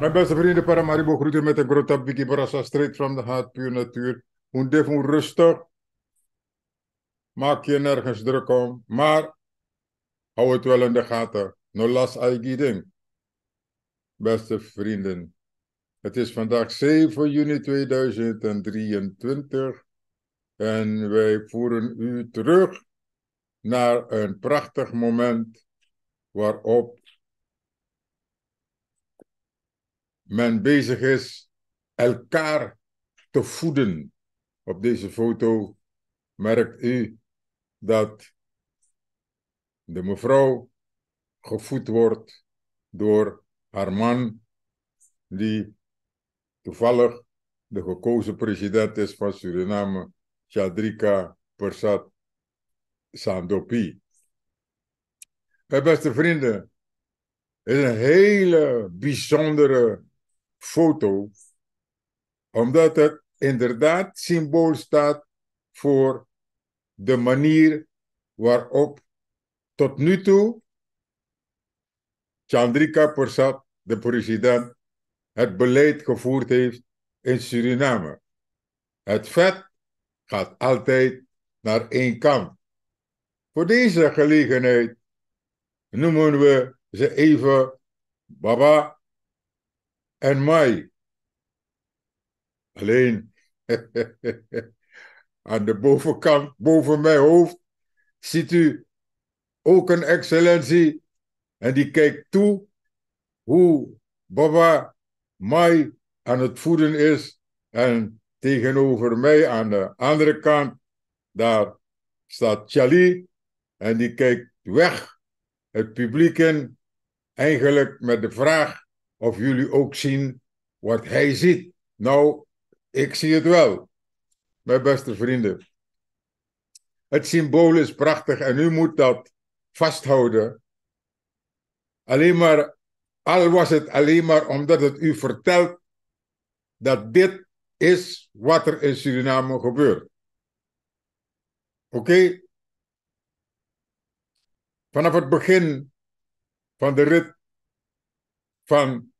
Mijn beste vrienden, Paramaribo groeten met een grote Biki Barassa, straight from the heart, puur natuur. Hoe dief, rustig. Maak je nergens druk om, maar hou het wel in de gaten. No las ding. Beste vrienden, het is vandaag 7 juni 2023 en wij voeren u terug naar een prachtig moment waarop men bezig is elkaar te voeden. Op deze foto merkt u dat de mevrouw gevoed wordt door haar man, die toevallig de gekozen president is van Suriname, Chadrika Persat Sandopi. Mijn beste vrienden, het is een hele bijzondere foto, omdat het inderdaad symbool staat voor de manier waarop tot nu toe Chandrika Persat, de president, het beleid gevoerd heeft in Suriname. Het vet gaat altijd naar één kant. Voor deze gelegenheid noemen we ze even Baba en mij. Alleen aan de bovenkant, boven mijn hoofd, ziet u ook een excellentie. En die kijkt toe hoe Baba mij aan het voeden is. En tegenover mij aan de andere kant, daar staat Chali. En die kijkt weg het publiek in, eigenlijk met de vraag of jullie ook zien wat hij ziet. Nou, ik zie het wel, mijn beste vrienden. Het symbool is prachtig en u moet dat vasthouden. Alleen maar, al was het alleen maar omdat het u vertelt dat dit is wat er in Suriname gebeurt. Oké? Vanaf het begin van de rit van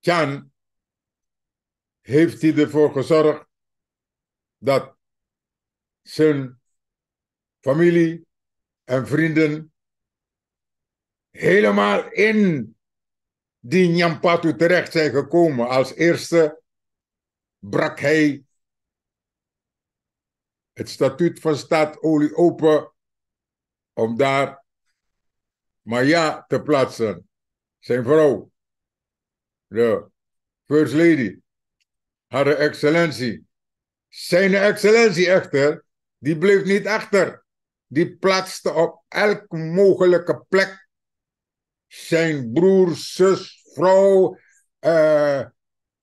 Chan heeft hij ervoor gezorgd dat zijn familie en vrienden helemaal in die Nyampatu terecht zijn gekomen. Als eerste brak hij het statuut van staat olie open om daar Maya te plaatsen, zijn vrouw de First Lady, Haar Excellentie. Zijn Excellentie echter, die bleef niet achter. Die plaatste op elke mogelijke plek zijn broer, zus, vrouw, eh,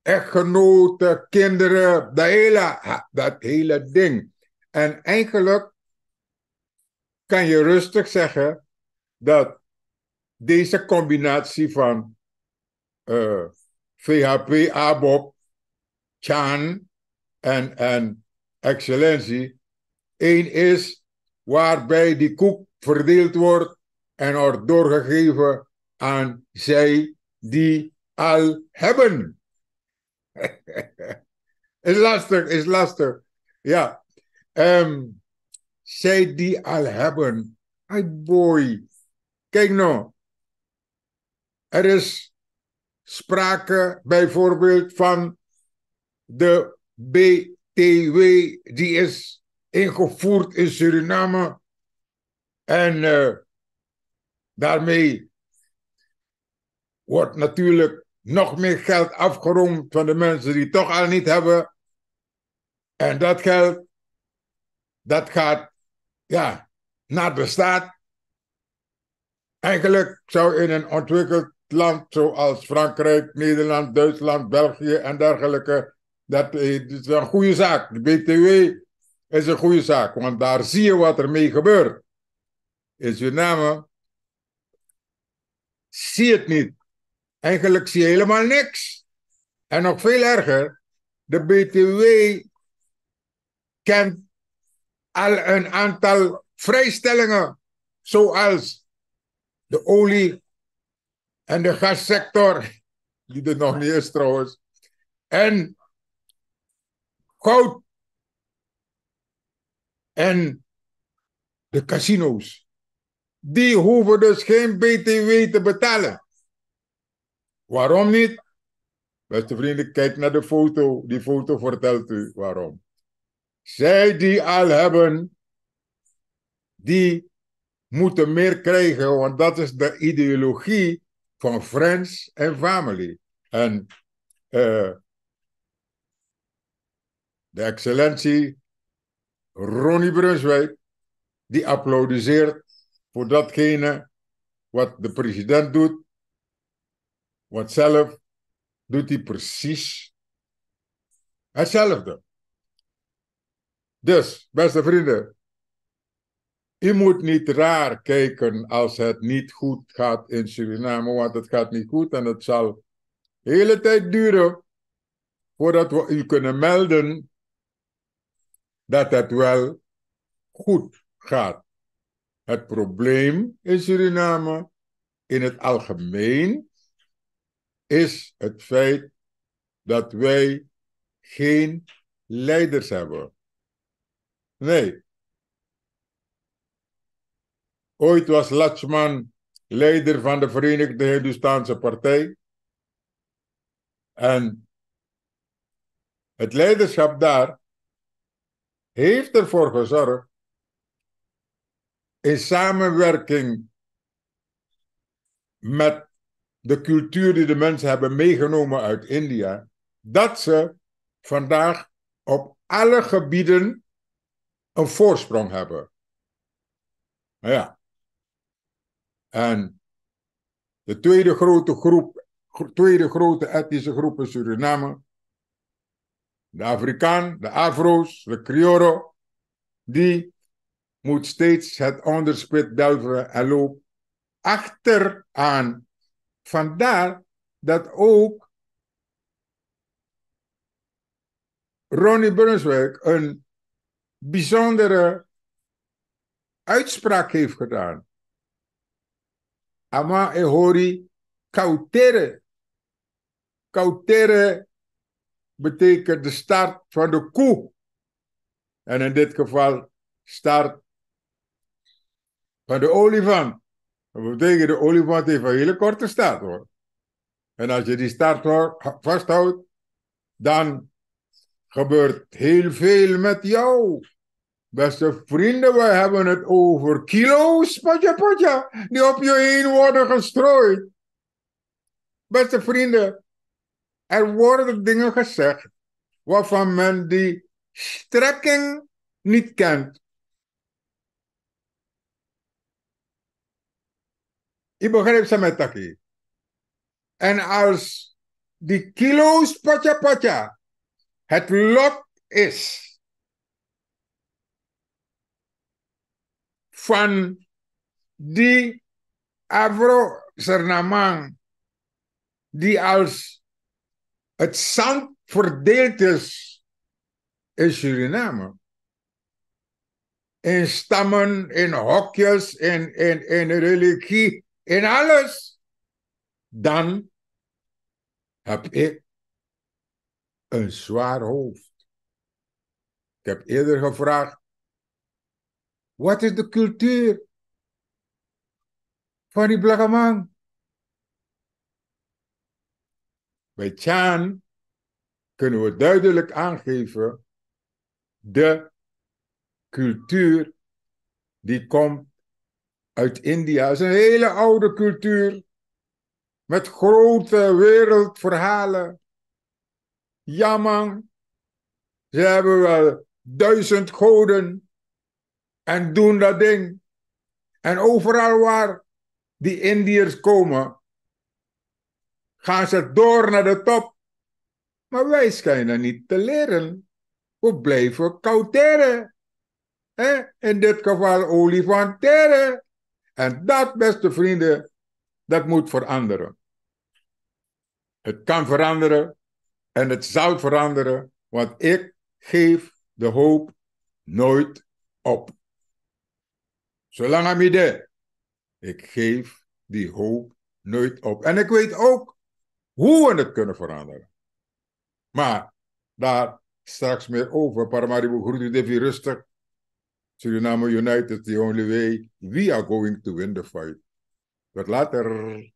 echtgenoten, kinderen, dat hele, dat hele ding. En eigenlijk kan je rustig zeggen dat deze combinatie van eh, VHP, ABOP, Chan en, en excellentie. Eén is waarbij die koek verdeeld wordt en wordt doorgegeven aan zij die al hebben. is lastig, is lastig. Ja. Ehm, zij die al hebben. Hey boy. Kijk nou. Er is sprake bijvoorbeeld van de BTW die is ingevoerd in Suriname en eh, daarmee wordt natuurlijk nog meer geld afgerond van de mensen die het toch al niet hebben. En dat geld, dat gaat ja, naar de staat. Eigenlijk zou in een ontwikkeld land zoals Frankrijk, Nederland, Duitsland, België en dergelijke. Dat eh, is een goede zaak. De BTW is een goede zaak, want daar zie je wat er mee gebeurt. In Suriname zie het niet. Eigenlijk zie je helemaal niks. En nog veel erger, de BTW kent al een aantal vrijstellingen, zoals de olie en de gassector, die er nog niet is trouwens. En goud. En de casino's. Die hoeven dus geen BTW te betalen. Waarom niet? Beste vrienden, kijk naar de foto. Die foto vertelt u waarom. Zij die al hebben, die moeten meer krijgen, want dat is de ideologie van friends en family. En eh, de excellentie Ronnie Brunswijk, die applaudiseert voor datgene wat de president doet, want zelf doet hij precies hetzelfde. Dus, beste vrienden, je moet niet raar kijken als het niet goed gaat in Suriname, want het gaat niet goed en het zal de hele tijd duren voordat we u kunnen melden dat het wel goed gaat. Het probleem in Suriname in het algemeen is het feit dat wij geen leiders hebben. Nee, Ooit was Lachman leider van de Verenigde Hindustaanse Partij. En het leiderschap daar heeft ervoor gezorgd, in samenwerking met de cultuur die de mensen hebben meegenomen uit India, dat ze vandaag op alle gebieden een voorsprong hebben. Nou ja, en de tweede grote groep, tweede grote etnische groep in Suriname. De Afrikaan, de Afro's, de Criollo, die moet steeds het onderspit delven en loopt achteraan. Vandaar dat ook Ronnie Brunswijk een bijzondere uitspraak heeft gedaan. Ama e hori kautere. Kautere betekent de start van de koe. En in dit geval start van de olifant. Dat betekent de olifant heeft een hele korte staat hoor. En als je die start vasthoudt, dan gebeurt heel veel met jou. Beste vrienden, we hebben het over kilo's, patja patja, die op je heen worden gestrooid. Beste vrienden, er worden dingen gezegd waarvan men die strekking niet kent. Ik begrijp ze met taki. En als die kilo's patja patja het lot is van die avro surinamang die als het zand verdeeld is in Suriname. In stammen, in hokjes, en in, in religie, in alles. Dan heb ik een zwaar hoofd. Ik heb eerder gevraagd, wat is de cultuur van die blakke man? Bij Chan kunnen we duidelijk aangeven de cultuur die komt uit India. Het is een hele oude cultuur met grote wereldverhalen. Ja man, ze hebben wel duizend goden en doen dat ding. En overal waar die Indiërs komen, gaan ze door naar de top. Maar wij schijnen niet te leren. We blijven kouteren. In dit geval olifanteren. En dat, beste vrienden, dat moet veranderen. Het kan veranderen en het zal veranderen, want ik geef de hoop nooit op. Zolang Amide, ik geef die hoop nooit op. En ik weet ook hoe we het kunnen veranderen. Maar daar straks meer over. Paramaribo Groet Devi rustig. Suriname United, the only way. We are going to win the fight. Tot later.